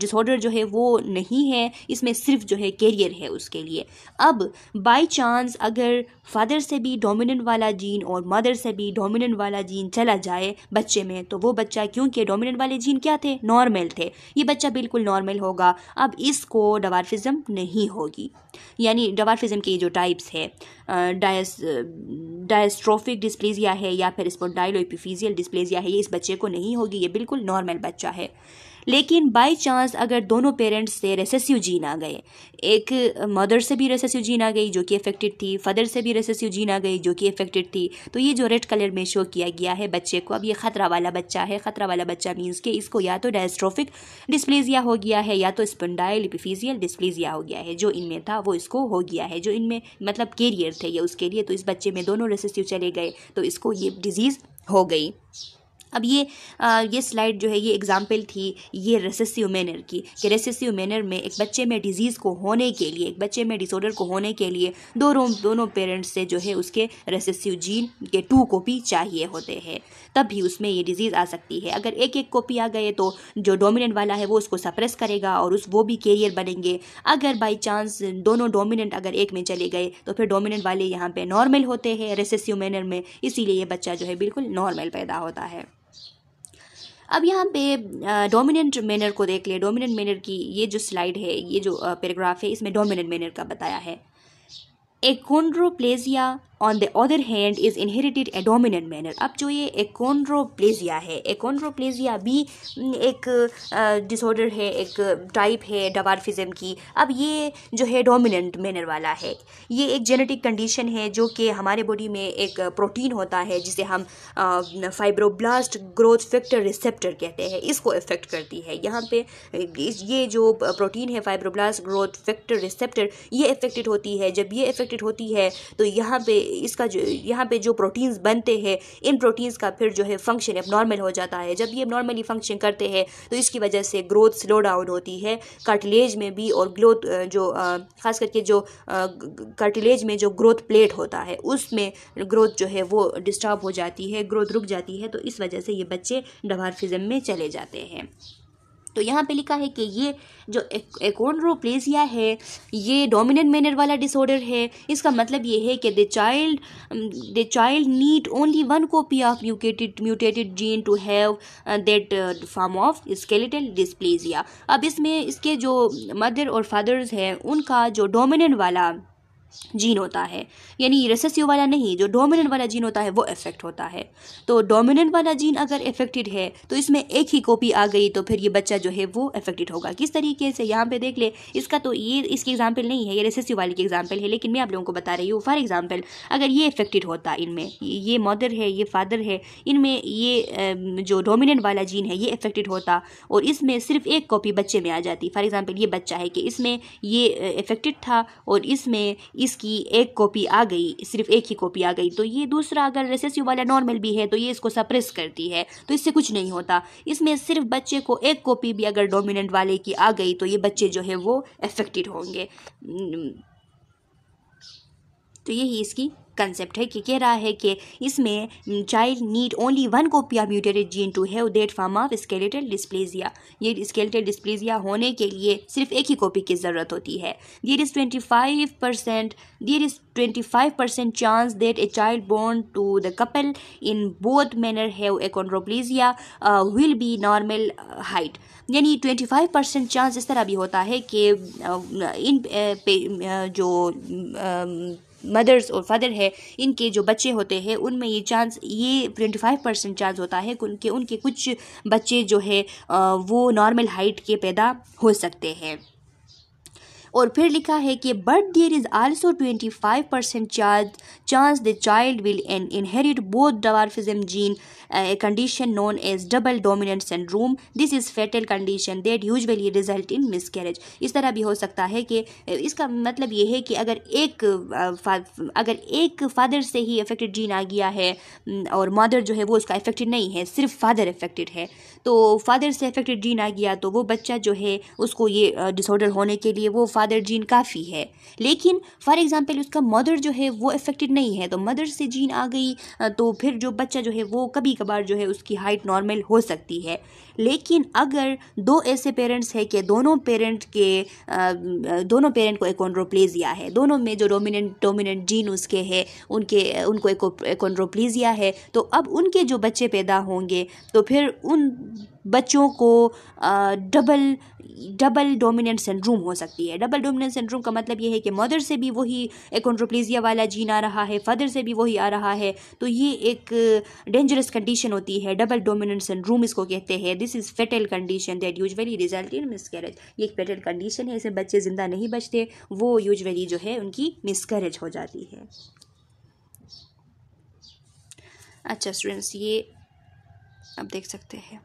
डिसऑर्डर जो है वो नहीं है इसमें सिर्फ जो है कैरियर है उसके लिए अब बाई चांस अगर फादर से भी डोमिनेंट वाला जीन और मदर से भी डोमिनेंट वाला जीन चला जाए बच्चे में तो वो बच्चा क्योंकि डोमिनेंट वाले जीन क्या थे नॉर्मल थे ये बच्चा बिल्कुल नॉर्मल होगा अब इसको डवार्फिज़म नहीं होगी यानी डवार्फिज़म की जो टाइप्स है डायस्ट्रोफिक डिस्प्लेजिया है या फिर इसको डायलोपिफिजियल डिस्प्लेजिया है ये इस बच्चे को नहीं होगी ये बिल्कुल नॉर्मल बच्चा है लेकिन बाई चांस अगर दोनों पेरेंट्स से रेसेसिव जीन आ गए एक मदर से भी रेसेसिव जीन आ गई जो कि इफेक्टेड थी फादर से भी रेसेसिव जीन आ गई जो कि इफेक्टेड थी तो ये जो रेड कलर में शो किया गया है बच्चे को अब ये ख़तरा वाला बच्चा है ख़तरा वाला बच्चा मीन्स कि इसको या तो डायस्ट्रोफिक डिस्प्लेजिया हो गया है या तो स्पंडाइल इपिफिजियल डिस्प्लेजिया हो गया है जो इनमें था वो इसको हो गया है जो इनमें मतलब कैरियर थे या उसके लिए तो इस बच्चे में दोनों रेसेसिव चले गए तो इसको ये डिज़ीज़ हो गई अब ये आ, ये स्लाइड जो है ये एग्ज़ाम्पल थी ये रेसेसिव मैनर की कि रेसेसिव मैनर में एक बच्चे में डिजीज़ को होने के लिए एक बच्चे में डिसऑर्डर को होने के लिए दोनों दोनों पेरेंट्स से जो है उसके रेसेसिव जीन के टू कॉपी चाहिए होते हैं तब भी उसमें ये डिजीज़ आ सकती है अगर एक एक कॉपी आ गए तो जो डोमिनेंट वाला है वो उसको सप्रेस करेगा और उस वो भी कैरियर बनेंगे अगर बाई चांस दोनों डोमिनेंट अगर एक में चले गए तो फिर डोमिनेंट वाले यहाँ पर नॉर्मल होते हैं रेसेसिव मैनर में इसीलिए ये बच्चा जो है बिल्कुल नॉर्मल पैदा होता है अब यहाँ पे डोमिनेंट मैनर को देख लें डोमिनेंट मैनर की ये जो स्लाइड है ये जो पैराग्राफ है इसमें डोमिनेंट मैनर का बताया है achondroplasia on the other hand is inherited a dominant manner अब जो ये एकोंड्रोप्लेजिया है एकोंड्रोप्लेजिया भी mm, एक डिसऑर्डर है एक टाइप है डवार्फिज़म की अब ये जो है डोमिनेंट मैनर वाला है ये एक जेनेटिक कंडीशन है जो कि हमारे बॉडी में एक प्रोटीन होता है जिसे हम फाइब्रोब्लास्ट ग्रोथ फैक्टर रिसेप्टर कहते हैं इसको इफेक्ट करती है यहाँ पे ये जो प्रोटीन है फाइब्रोब्लास्ट ग्रोथ फैक्टर रिसेप्टर ये इफेक्टेड होती है जब ये इफेक्टेड होती है तो यहाँ पे इसका जो यहाँ पे जो प्रोटीन्स बनते हैं इन प्रोटीन्स का फिर जो है फंक्शन अब नॉर्मल हो जाता है जब ये नॉर्मली फंक्शन करते हैं तो इसकी वजह से ग्रोथ स्लो डाउन होती है कार्टिलेज में भी और ग्रोथ जो ख़ास करके जो कार्टिलेज में जो ग्रोथ प्लेट होता है उसमें ग्रोथ जो है वो डिस्टर्ब हो जाती है ग्रोथ रुक जाती है तो इस वजह से ये बच्चे डवार्फिज़म में चले जाते हैं तो यहाँ पे लिखा है कि ये जो प्लेजिया है ये डोमिनेंट मैनर वाला डिसऑर्डर है इसका मतलब ये है कि the child the child need only one copy of mutated mutated gene to have that form of skeletal dysplasia अब इसमें इसके जो मदर और फादर्स हैं उनका जो डोमिनेंट वाला जीन होता है यानी रिसेसिव वाला नहीं जो डोमिनेंट वाला जीन होता है वो इफेक्ट होता है तो डोमिनेंट वाला जीन अगर इफेक्टेड है तो इसमें एक ही कॉपी आ गई तो फिर ये बच्चा जो है वो इफेक्टेड होगा किस तरीके से यहाँ पे देख ले इसका तो ये इसकी एग्जाम्पल नहीं है ये रिसेसिव वाली की एग्जाम्पल है लेकिन मैं आप लोगों को बता रही हूँ फॉर एग्जाम्पल अगर ये इफेक्टेड होता इनमें ये मदर है ये फादर है इनमें ये जो डोमिनेंट वाला जीन है ये इफेक्टेड होता और इसमें सिर्फ एक कॉपी बच्चे में आ जाती फॉर एग्ज़ाम्पल ये बच्चा है कि इसमें ये इफेक्टेड था और इसमें इसकी एक कॉपी आ गई सिर्फ एक ही कॉपी आ गई तो ये दूसरा अगर रेसेसिव वाला नॉर्मल भी है तो ये इसको सप्रेस करती है तो इससे कुछ नहीं होता इसमें सिर्फ बच्चे को एक कॉपी भी अगर डोमिनेंट वाले की आ गई तो ये बच्चे जो है वो अफेक्टेड होंगे हम्म। तो यही इसकी कंसेप्ट है कि कह रहा है कि इसमें child need only one copy of mutated gene to have that form of skeletal dysplasia ये स्केलेटल डिस्प्लेजिया होने के लिए सिर्फ एक ही कॉपी की ज़रूरत होती है there is twenty five percent there is twenty five percent chance that a child born to the couple in both manner have a will be normal height यानी ट्वेंटी फाइव परसेंट चांस इस तरह भी होता है कि uh, इन जो mother's और father है इनके जो बच्चे होते हैं उनमें ये चांस ये ट्वेंटी फाइव परसेंट चांस होता है कि उनके उनके कुछ बच्चे जो है वो नॉर्मल हाइट के पैदा हो सकते हैं और फिर लिखा है कि but there is also twenty five percent charge chance the child will an inherit both dwarfism gene a condition known as double dominant syndrome this is fatal condition that usually result in miscarriage इस तरह भी हो सकता है कि इसका मतलब ये है कि अगर एक अगर एक फादर से ही अफेक्टेड जीन आ गया है और मदर जो है वो उसका अफेक्टेड नहीं है सिर्फ फादर अफेक्टेड है तो फादर से अफेक्टेड जीन आ गया तो वो बच्चा जो है उसको ये डिसऑर्डर होने के लिए वो फादर जीन काफ़ी है लेकिन फॉर एग्ज़ाम्पल उसका मदर जो है वो अफेक्टेड नहीं है तो मदर से जीन आ गई तो फिर जो बच्चा जो है वो कभी कभार जो है उसकी हाइट नॉर्मल हो सकती है लेकिन अगर दो ऐसे पेरेंट्स हैं कि दोनों पेरेंट के दोनों पेरेंट को एकोंड्रोप्लेजिया है दोनों में जो डोमिनेंट डोमिनेंट जीन उसके है उनके उनको एकोंड्रोप्लेजिया है तो अब उनके जो बच्चे पैदा होंगे तो फिर उन बच्चों को डबल डबल डोमिनेंट सिंड्रोम हो सकती है डबल डोमिनेंट सिंड्रोम का मतलब ये है कि मदर से भी वही एकोंड्रोप्लेजिया वाला जीन आ रहा है फादर से भी वही आ रहा है तो ये एक डेंजरस कंडीशन होती है डबल डोमिनेंट सिंड्रोम इसको कहते हैं this is fatal condition that usually result in miscarriage ये एक फेटल कंडीशन है इसे बच्चे ज़िंदा नहीं बचते वो यूजली जो है उनकी मिसकैरेज हो जाती है अच्छा स्टूडेंट्स ये आप देख सकते हैं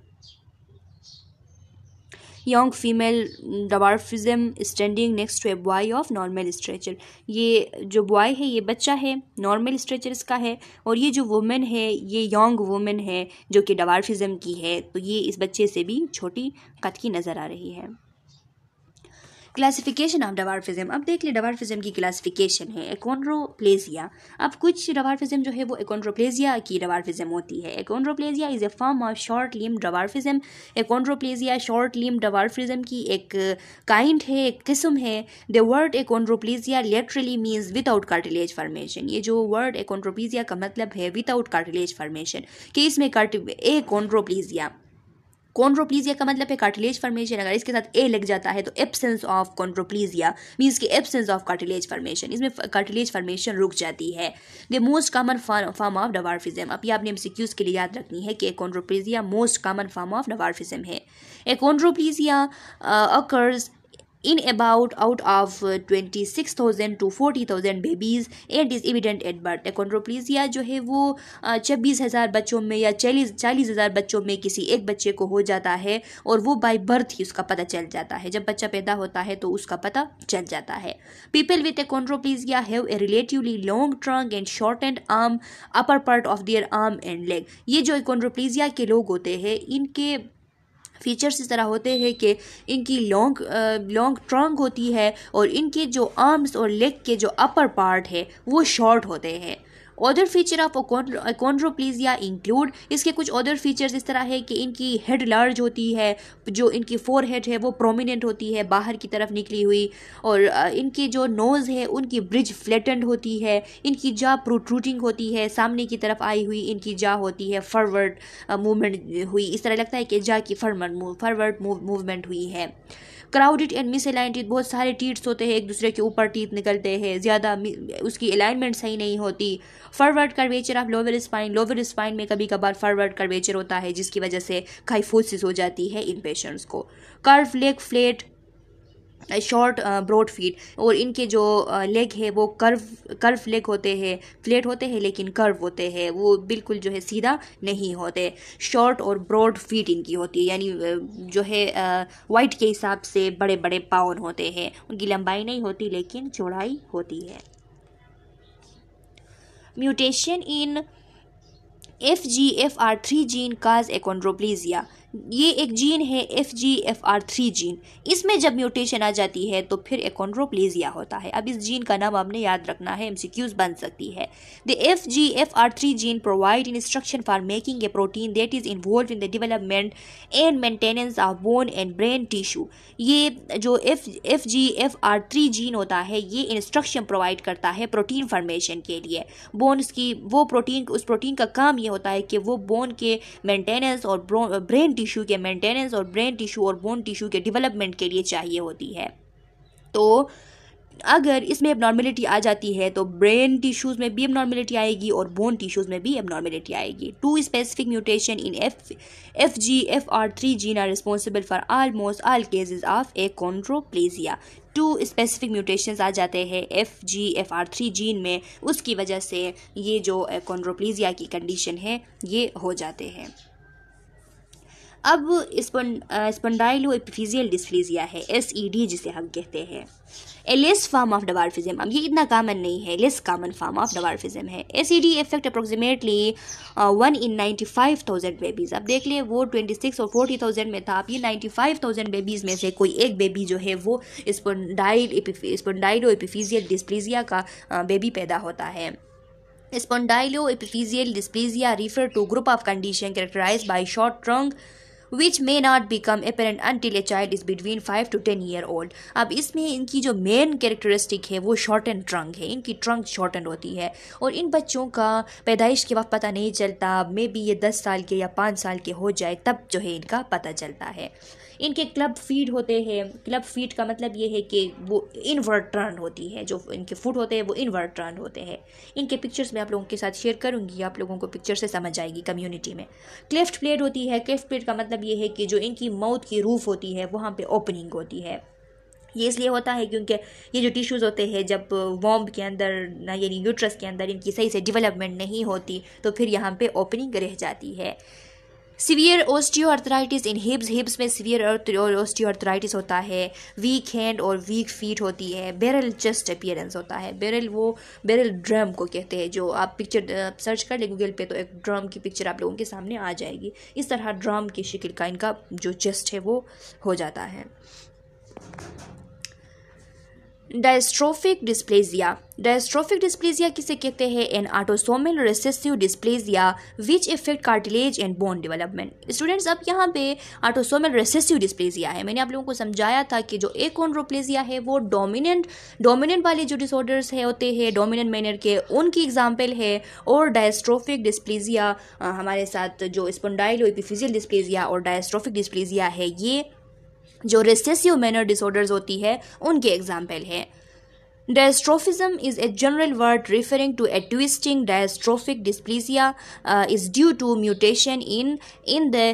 young female dwarfism standing next to a boy of normal stature ये जो बॉय है ये बच्चा है नॉर्मल स्ट्रेचर इसका है और ये जो वुमेन है ये यंग वुमेन है जो कि डबारफिजम की है तो ये इस बच्चे से भी छोटी कद की नज़र आ रही है क्लासिफिकेशन ऑफ डवारफिज्म अब देख ले डवारफिज्म की क्लासिफिकेशन है एकोंड्रोप्लेजिया अब कुछ डवारफिज्म जो है वो एकोंड्रोप्लेजिया की डवारफिज्म होती है achondroplasia is a form of short limb dwarfism achondroplasia short limb dwarfism की एक काइंड है एक किस्म है the word achondroplasia literally means without cartilage formation ये जो वर्ड एकोनड्रोप्लेजिया का मतलब है विदाउट कार्टिलेज फॉर्मेशन कि इसमें कार्टि एकोनड्रोप्लेजिया कॉन्ड्रोप्लीजिया का मतलब है कार्टिलेज फॉर्मेशन अगर इसके साथ ए लग जाता है तो एबसेंस ऑफ कॉन्ड्रोप्लीजिया मीन्स की एबसेंस ऑफ कार्टिलेज फॉर्मेशन इसमें कार्टिलेज फॉर्मेशन रुक जाती है the most common form of dwarfism अभी आपने एमसीक्यूज के लिए याद रखनी है कि chondroplasia most common form of dwarfism है achondroplasia occurs in about out of two forty thousand babies and is evident at birth achondroplasia जो है वो uh, छब्बीस हज़ार बच्चों में या चालीस चालीस हज़ार बच्चों में किसी एक बच्चे को हो जाता है और वो बाई बर्थ ही उसका पता चल जाता है जब बच्चा पैदा होता है तो उसका पता चल जाता है people with achondroplasia have a relatively long trunk and short and arm upper part of their arm and leg ये जो एकोन्ड्रोप्लीजिया के लोग होते हैं इनके फीचर्स इस तरह होते हैं कि इनकी लॉन्ग लॉन्ग ट्रंक होती है और इनके जो आर्म्स और लेग के जो अपर पार्ट है वो शॉर्ट होते हैं अदर फीचर ऑफ या इंक्लूड इसके कुछ अदर फीचर्स इस तरह है कि इनकी हेड लार्ज होती है जो इनकी फोर हेड है वो प्रोमिनेंट होती है बाहर की तरफ निकली हुई और इनकी जो नोज़ है उनकी ब्रिज फ्लेटेंड होती है इनकी जा प्रोट्रूटिंग होती है सामने की तरफ आई हुई इनकी जा होती है फॉरवर्ड मूवमेंट हुई इस तरह लगता है कि जा की फॉरवर्ड मूवमेंट हुई है क्राउडिड एंड मिस अलाइंटेड बहुत सारे टीट्स होते हैं एक दूसरे के ऊपर टीथ निकलते हैं ज़्यादा उसकी अलाइनमेंट सही नहीं होती forward curvature of lower spine lower spine में कभी कभार फॉरवर्ड कर्वेचर होता है जिसकी वजह से काइफोसिस हो जाती है इन पेशेंट्स को curve leg flat short broad feet और इनके जो लेग uh, है वो कर्व कर्व लेग होते हैं फ्लेट होते हैं लेकिन कर्व होते हैं वो बिल्कुल जो है सीधा नहीं होते शॉर्ट और ब्रॉड फीट इनकी होती है यानी uh, जो है वाइट uh, के हिसाब से बड़े बड़े पाउन होते हैं उनकी लंबाई नहीं होती लेकिन चौड़ाई होती है mutation in F G F R three gene cause achondroplasia ये एक जीन है F G F R three gene इसमें जब म्यूटेशन आ जाती है तो फिर एकोंड्रोप्लेजिया होता है अब इस जीन का नाम आपने याद रखना है एमसीक्यूज बन सकती है the F G F R three gene provide instruction for making a protein that is involve in the development and maintenance of bone and brain tissue ये जो F F G F R three gene होता है ये instruction provide करता है protein formation के लिए bones की वो प्रोटीन उस प्रोटीन का काम ये होता है कि वो बोन के मेंटेनेंस और ब्रेन टिश्यू के मेंटेनेंस और ब्रेन टिश्यू और बोन टिश्यू के डेवलपमेंट के लिए चाहिए होती है तो अगर इसमें एबनॉर्मेलिटी आ जाती है तो ब्रेन टिश्यूज़ में भी एबनॉर्मेलिटी आएगी और बोन टिश्यूज़ में भी एबनॉर्मेलिटी आएगी two specific mutation in F F G F R three gene are responsible for almost all cases of achondroplasia two specific mutation आ जाते हैं F G F R three gene में उसकी वजह से ये जो कॉन्ट्रोप्लीजिया की कंडीशन है ये हो जाते हैं अब वो एपिफिजियल डिस्फ्लीजिया है एस ई डी जिसे हम कहते हैं a less form of dwarfism अब ये इतना कामन नहीं है less common form of dwarfism है S E D effect approximately one in ninety five thousand babies अब देख लें वो ट्वेंटी सिक्स और फोर्टी थाउजेंड में था अब ये नाइन्टी फाइव थाउजेंड बेबीज़ में से कोई एक बेबी जो है वो स्पंडाइल स्पंडाइलो एपिफिजियल डिस्प्लीजिया का बेबी पैदा होता है epiphyseal dysplasia refer to group of condition characterize by short trunk which may not become apparent until a child is between five to ten year old अब इसमें इनकी जो मेन कैरेक्टरिस्टिक है वो शॉर्ट एंड ट्रंक है इनकी trunk short and होती है और इन बच्चों का पैदाइश के वक्त पता नहीं चलता मे बी ये दस साल के या पाँच साल के हो जाए तब जो है इनका पता चलता है इनके क्लब फीड होते हैं क्लब फीड का मतलब ये है कि वो इनवर्ट टर्न होती है जो इनके फूड होते हैं वो इनवर्ट टर्न होते हैं इनके पिक्चर्स मैं आप लोगों के साथ शेयर करूँगी आप लोगों को पिक्चर से समझ आएगी कम्युनिटी में क्लेफ्ट प्लेट होती है क्लेफ्ट प्लेट का मतलब ये है कि जो इनकी माउथ की रूफ होती है वहाँ पर ओपनिंग होती है ये इसलिए होता है क्योंकि ये जो टिश्यूज़ होते हैं जब वॉम्ब के अंदर ना यानी यूट्रस के अंदर इनकी सही से डेवलपमेंट नहीं होती तो फिर यहाँ पे ओपनिंग रह जाती है सीवियर ऑस्टियोआर्थराइटिस इन हिप्स हिप्स में सीवियर ऑस्टियोआर्थराइटिस होता है वीक हैंड और वीक फीट होती है बेरल चेस्ट अपियरेंस होता है बेरल वो बेरल ड्रम को कहते हैं जो आप पिक्चर सर्च कर ले गूगल पे तो एक ड्रम की पिक्चर आप लोगों के सामने आ जाएगी इस तरह ड्रम की शिकिल का इनका जो चेस्ट है वो हो जाता है डायस्ट्रोफिक डिस्प्लेजिया डायस्ट्रोफिक डिस्प्लेजिया किसे कहते हैं an autosomal recessive dysplasia which effect cartilage and bone development students अब यहाँ पे आटोसोमल रेसेसिव डिस्प्लेजिया है मैंने आप लोगों को समझाया था कि जो एक ऑनरोप्लेजिया है वो डोमिनेंट डोमिनेंट वाले जो डिसऑर्डर्स है होते हैं डोमिनेंट मैनर के उनकी एग्जाम्पल है और डायस्ट्रोफिक डिस्प्लेजिया हमारे साथ जो स्पन्डाइलो एपिफिजियल डिस्प्लेजिया और डायस्ट्रोफिक डिस्प्लेजिया है ये जो रेसेसिव मैनर डिसऑर्डर्स होती है उनके एग्जाम्पल हैं Dystrophism is a general word referring to a twisting dystrophic dysplasia uh, is in to mutation in in the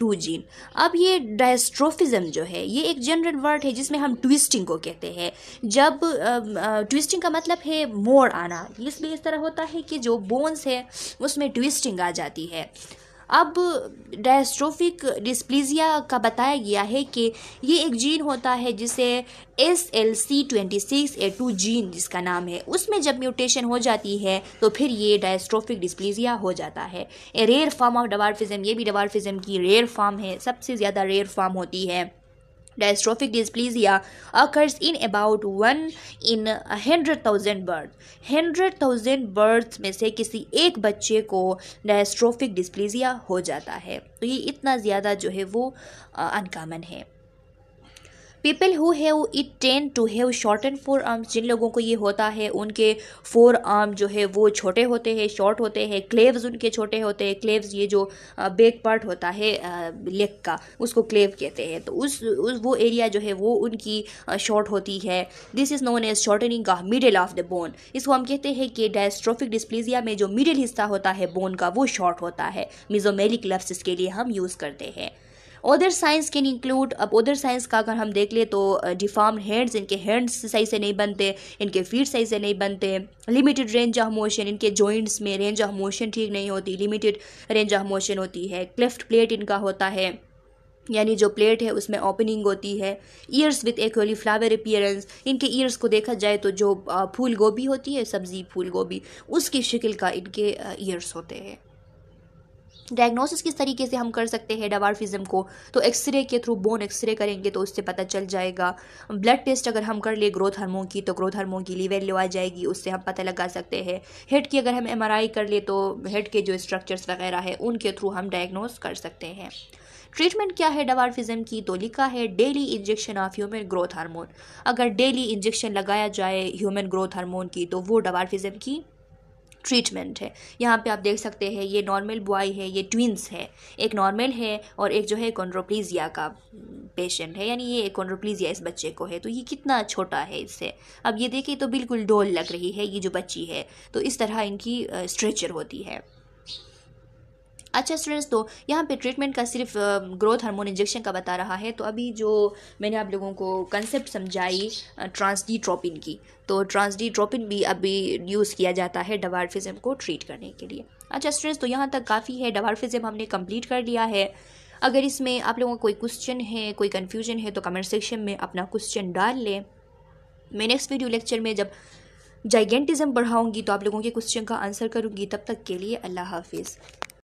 two gene अब ये डायस्ट्रोफिज्म जो है ये एक जनरल वर्ड है जिसमें हम ट्विस्टिंग को कहते हैं जब ट्विस्टिंग um, uh, uh, का मतलब है मोड़ आना इसलिए इस तरह होता है कि जो बोन्स है उसमें ट्विस्टिंग आ जाती है अब डायस्ट्रोफिक डिस्प्लीजिया का बताया गया है कि ये एक जीन होता है जिसे S L C twenty six A two gene जिसका नाम है उसमें जब म्यूटेशन हो जाती है तो फिर ये डायस्ट्रोफिक डिस्प्लीजिया हो जाता है a rare form of dwarfism ये भी डवार्फिज़म की रेयर फॉर्म है सबसे ज़्यादा रेयर फॉर्म होती है diastrophic dysplasia occurs in about one in hundred thousand birth hundred thousand birth में से किसी एक बच्चे को डायस्ट्रोफिक डिस्प्लीजिया हो जाता है तो ये इतना ज़्यादा जो है वो अनकॉमन है people who have it tend to have short and forearms जिन लोगों को ये होता है उनके फोर आर्म जो है वो छोटे होते हैं शॉर्ट होते हैं क्लेव्स उनके छोटे होते हैं क्लेव्स ये जो बेक पार्ट होता है लेग का उसको क्लेव कहते हैं तो उस, उस वो एरिया जो है वो उनकी शॉर्ट होती है this is known as shortening का मिडिल ऑफ द बोन इसको हम कहते हैं कि डायस्ट्रोफिक डिस्प्लेजिया में जो मिडिल हिस्सा होता है बोन का वो शॉर्ट होता है मिजोमेलिक लफ्स इसके लिए हम यूज़ करते हैं अदर साइंस कैन इंक्लूड अब अदर साइंस का अगर हम देख ले तो डिफार्म हैंड्स इनके हैंड्स सही से नहीं बनते इनके फीट सही से नहीं बनते लिमिटेड रेंज ऑफ मोशन इनके जॉइंट्स में रेंज ऑफ मोशन ठीक नहीं होती लिमिटेड रेंज ऑफ मोशन होती है क्लेफ्ट प्लेट इनका होता है यानी जो प्लेट है उसमें ओपनिंग होती है ears with cauliflower appearance इनके ईयर्स को देखा जाए तो जो फूल गोभी होती है सब्ज़ी फूल गोभी उसकी शिकल का इनके ईयर्स होते हैं डायग्नोसिस किस तरीके से हम कर सकते हैं डवार्फिज़म को तो एक्सरे के थ्रू बोन एक्सरे करेंगे तो उससे पता चल जाएगा ब्लड टेस्ट अगर हम कर ले ग्रोथ हार्मोन की तो ग्रोथ हार्मोन की लीवर आ जाएगी उससे हम पता लगा सकते हैं हेड की अगर हम एम कर ले तो हेड के जो स्ट्रक्चर्स वगैरह है उनके थ्रू हम डायग्नोस कर सकते हैं ट्रीटमेंट क्या है डवार्फिज़म की तो लिखा है daily injection of human growth hormone अगर डेली इंजेक्शन लगाया जाए ह्यूमन ग्रोथ हार्मोन की तो वो डवार्फिज़म की ट्रीटमेंट है यहाँ पे आप देख सकते हैं ये नॉर्मल बॉय है ये ट्विंस है एक नॉर्मल है और एक जो है कॉन्ड्रोप्लीजिया का पेशेंट हम्म, है यानी ये कॉन्ड्रोप्लीजिया इस बच्चे को है तो ये कितना छोटा है इससे अब ये देखिए तो बिल्कुल डोल लग रही है ये जो बच्ची है तो इस तरह इनकी स्ट्रेचर होती है अच्छा स्टूडेंट्स तो यहाँ पे ट्रीटमेंट का सिर्फ ग्रोथ हार्मोन इंजेक्शन का बता रहा है तो अभी जो मैंने आप लोगों को कंसेप्ट समझाई ट्रांसडीट्रोपिन की तो ट्रांसडीट्रोपिन भी अभी यूज़ किया जाता है डवार्फिज़म को ट्रीट करने के लिए अच्छा स्टूडेंट्स तो यहाँ तक काफ़ी है डवार्फिज़म हमने कम्प्लीट कर लिया है अगर इसमें आप लोगों का कोई क्वेश्चन है कोई कन्फ्यूजन है तो कमेंट सेक्शन में अपना क्वेश्चन डाल लें मैं नेक्स्ट वीडियो लेक्चर में जब जाइगेंटिज़म बढ़ाऊंगी तो आप लोगों के क्वेश्चन का आंसर करूंगी तब तक के लिए अल्लाह हाफिज़